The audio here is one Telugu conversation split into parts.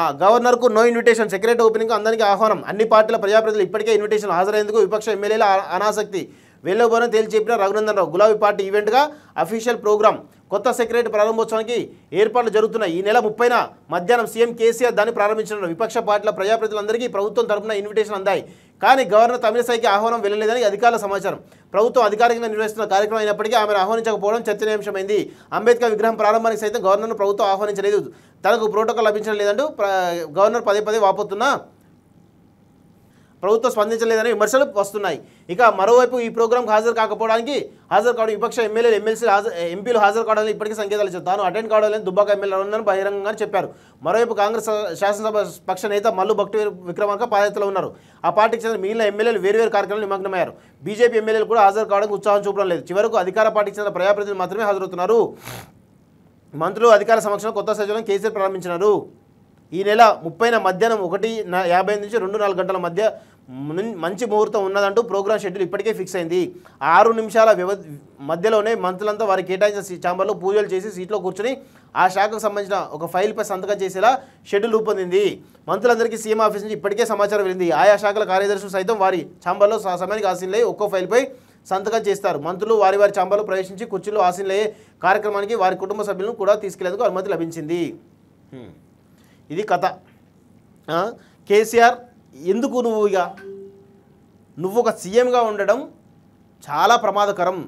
ఆ గవర్నర్కు నో ఇన్విటేషన్ సెక్రటరీ ఓపెనింగ్ అందరికీ ఆహ్వానం అన్ని పార్టీల ప్రజాప్రతిలు ఇప్పటికే ఇన్విటేషన్ హాజరైందుకు విపక్ష ఎమ్మెల్యేల అనాసక్తి వెళ్ళబోనని తేల్చి చెప్పిన రఘునందన్ రావు గులాబీ పార్టీ ఈవెంట్గా అఫీషియల్ ప్రోగ్రాం కొత్త సెక్రటరీ ప్రారంభోత్సవానికి ఏర్పాట్లు జరుగుతున్నాయి ఈ నెల ముప్పైన మధ్యాహ్నం సీఎం కేసీఆర్ దాన్ని ప్రారంభించిన విపక్ష పార్టీల ప్రజాప్రతినిధులందరికీ ప్రభుత్వం తరఫున ఇన్విటేషన్ అందాయి కానీ గవర్నర్ తమిళసైకి ఆహ్వానం వెళ్ళలేదని అధికారుల సమాచారం ప్రభుత్వం అధికారికంగా నిర్వహిస్తున్న కార్యక్రమం అయినప్పటికీ ఆమెను ఆహ్వానించకపోవడం చర్చనీయాంశమైంది అంబేద్కర్ విగ్రహం ప్రారంభానికి సైతం గవర్నర్ను ప్రభుత్వం ఆహ్వానించలేదు తనకు ప్రోటోకాల్ లభించడం లేదంటూ గవర్నర్ పదే పదే వాపోతున్నా ప్రభుత్వం స్పందించలేదని విమర్శలు వస్తున్నాయి ఇక మరోవైపు ఈ ప్రోగ్రాంకు హాజరు కాకపోవడానికి హాజరు కావడం విపక్ష ఎమ్మెల్యేలు ఎమ్మెల్సీ ఎంపీలు హాజరు కావడానికి ఇప్పటికీ సంకేతాలు ఇచ్చారు తాను అటెండ్ కావడం దుబ్బాక ఎమ్మెల్యే ఉన్నారని బహిరంగంగా చెప్పారు మరోవైపు కాంగ్రెస్ శాసనసభ పక్ష నేత మల్లు భక్తి విక్రమార్క పాదయాత్రలో ఉన్నారు ఆ పార్టీకి చెందిన మిగిలిన ఎమ్మెల్యేలు వేరువేరు కార్యక్రమాలు నిమగ్నమయ్యారు బీజేపీ ఎమ్మెల్యేలు కూడా హాజరు కావడానికి ఉత్సాహం చూపడం లేదు చివరకు అధికార పార్టీకి చెందిన ప్రజాప్రతినిధులు మాత్రమే హాజరవుతున్నారు మంత్రులు అధికార సమక్షంలో కొత్త సచివాలయం కేసీఆర్ ప్రారంభించినారు ఈ నెల ముప్పైన మధ్యాహ్నం ఒకటి యాభై నుంచి రెండు నాలుగు గంటల మధ్య మంచి ముహూర్తం ఉన్నదంటూ ప్రోగ్రామ్ షెడ్యూల్ ఇప్పటికే ఫిక్స్ అయింది ఆరు నిమిషాల వ్యవధి మధ్యలోనే మంత్రులంతా వారి కేటాయించిన ఛాంబర్లో పూజలు చేసి సీట్లో కూర్చొని ఆ శాఖకు సంబంధించిన ఒక ఫైల్పై సంతకం చేసేలా షెడ్యూల్ రూపొందింది మంత్రులందరికీ సీఎం ఆఫీస్ నుంచి ఇప్పటికే సమాచారం వెళ్ళింది ఆయా శాఖల కార్యదర్శులు సైతం వారి ఛాంబర్లో సమయానికి ఆశీనులై ఒక్కో ఫైల్పై సంతకం చేస్తారు మంత్రులు వారి వారి ఛాంబర్లో ప్రవేశించి కుర్చీలో ఆశీనులయ్యే కార్యక్రమానికి వారి కుటుంబ సభ్యులను కూడా తీసుకెళ్లేందుకు అనుమతి లభించింది ఇది కథ కేసీఆర్ ఎందుకు నువ్వు ఇక నువ్వు ఒక సీఎంగా ఉండడం చాలా ప్రమాదకరం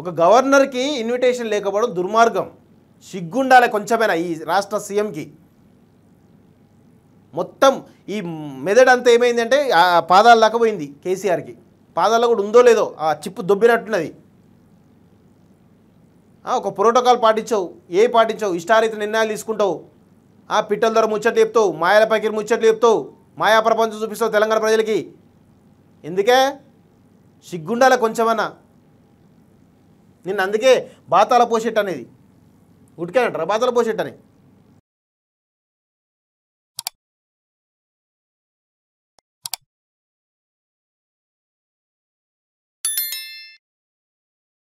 ఒక గవర్నర్కి ఇన్విటేషన్ లేకపోవడం దుర్మార్గం సిగ్గుండాలి కొంచెమైనా ఈ రాష్ట్ర సీఎంకి మొత్తం ఈ మెదడు అంతా ఏమైందంటే ఆ పాదాలు దాకా పోయింది కేసీఆర్కి పాదాల్లో కూడా ఉందో లేదో ఆ చిప్పు దొబ్బినట్టున్నది ఒక ప్రోటోకాల్ పాటించవు ఏ పాటించవు ఇష్టారీత నిర్ణయాలు తీసుకుంటావు ఆ పిట్టల ద్వారా ముచ్చట్లు చెప్తావు మాయల పకిరి ముచ్చట్లు చెప్తావు మాయా ప్రపంచం చూపిస్తావు తెలంగాణ ప్రజలకి ఎందుకే సిగ్గుండాల కొంచెమన్నా నిన్ను అందుకే బాతాల పోసేట్ అనేది ఉడికానంటారా బాతాల పోసేట్ అని